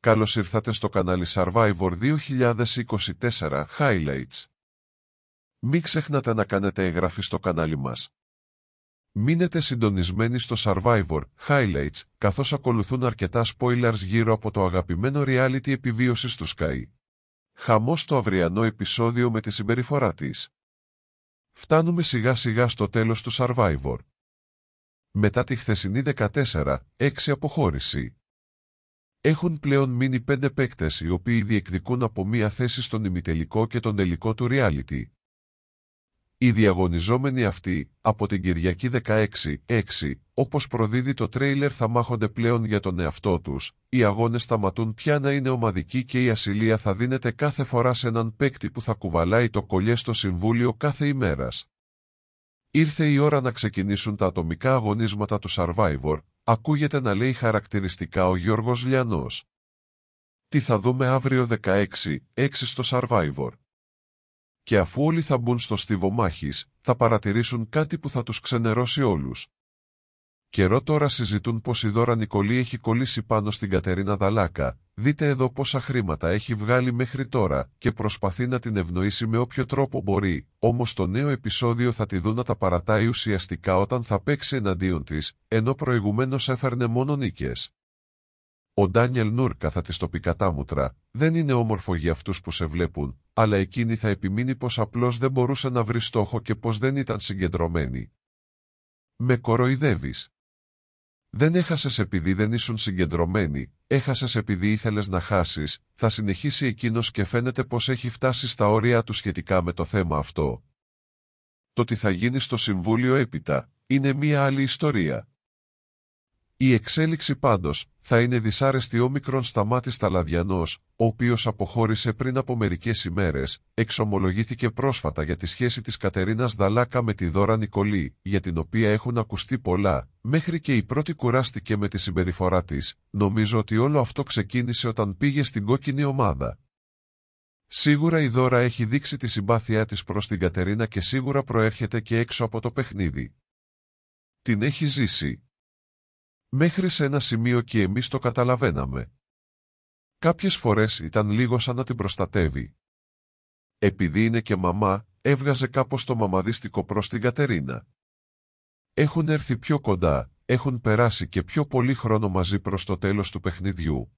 Καλώς ήρθατε στο κανάλι Survivor 2024 Highlights. Μην ξεχνάτε να κάνετε εγγραφή στο κανάλι μας. Μείνετε συντονισμένοι στο Survivor Highlights, καθώς ακολουθούν αρκετά spoilers γύρω από το αγαπημένο reality επιβίωσης του Sky. Χαμός το αυριανό επεισόδιο με τη συμπεριφορά της. Φτάνουμε σιγά σιγά στο τέλος του Survivor. Μετά τη χθεσινή 14, 6 αποχώρηση. Έχουν πλέον μείνει πέντε παίκτες οι οποίοι διεκδικούν από μία θέση στον ημιτελικό και τον τελικό του reality. Οι διαγωνιζόμενοι αυτοί, από την Κυριακή 16-6, όπως προδίδει το τρέιλερ θα μάχονται πλέον για τον εαυτό τους, οι αγώνες σταματούν πια να είναι ομαδικοί και η ασυλία θα δίνεται κάθε φορά σε έναν παίκτη που θα κουβαλάει το κολλιέ στο Συμβούλιο κάθε ημέρας. Ήρθε η ώρα να ξεκινήσουν τα ατομικά αγωνίσματα του Survivor, ακούγεται να λέει χαρακτηριστικά ο Γιώργος Λιανός. Τι θα δούμε αύριο 16, 6 στο Survivor. Και αφού όλοι θα μπουν στο στίβο μάχης, θα παρατηρήσουν κάτι που θα τους ξενερώσει όλους. Καιρό τώρα συζητούν πως η Δώρα Νικολή έχει κολλήσει πάνω στην Κατερίνα Δαλάκα, Δείτε εδώ πόσα χρήματα έχει βγάλει μέχρι τώρα και προσπαθεί να την ευνοήσει με όποιο τρόπο μπορεί, όμως το νέο επεισόδιο θα τη δουν να τα παρατάει ουσιαστικά όταν θα παίξει εναντίον της, ενώ προηγουμένως έφερνε μόνο νίκες. Ο Ντάνιελ Νούρκα θα της το πει κατάμουτρα, δεν είναι όμορφο για αυτούς που σε βλέπουν, αλλά εκείνη θα επιμείνει πως απλώς δεν μπορούσε να βρει στόχο και πως δεν ήταν συγκεντρωμένη. Με κοροϊδεύεις. Δεν έχασες επειδή δεν ήσουν συγκεντρωμένη, Έχασες επειδή ήθελες να χάσεις, θα συνεχίσει εκείνος και φαίνεται πως έχει φτάσει στα όρια του σχετικά με το θέμα αυτό. Το τι θα γίνει στο Συμβούλιο έπειτα, είναι μία άλλη ιστορία. Η εξέλιξη πάντως θα είναι δυσάρεστη ο όμικρον σταμάτη Ταλαδιανός, ο οποίος αποχώρησε πριν από μερικές ημέρες, εξομολογήθηκε πρόσφατα για τη σχέση της Κατερίνας Δαλάκα με τη Δώρα Νικολή, για την οποία έχουν ακουστεί πολλά, μέχρι και η πρώτη κουράστηκε με τη συμπεριφορά της, νομίζω ότι όλο αυτό ξεκίνησε όταν πήγε στην κόκκινη ομάδα. Σίγουρα η Δώρα έχει δείξει τη συμπάθειά της προς την Κατερίνα και σίγουρα προέρχεται και έξω από το παιχνίδι. Την έχει ζήσει, Μέχρι σε ένα σημείο και εμείς το καταλαβαίναμε. Κάποιες φορές ήταν λίγο σαν να την προστατεύει. Επειδή είναι και μαμά, έβγαζε κάπως το μαμαδίστικο προς την Κατερίνα. Έχουν έρθει πιο κοντά, έχουν περάσει και πιο πολύ χρόνο μαζί προς το τέλος του παιχνιδιού.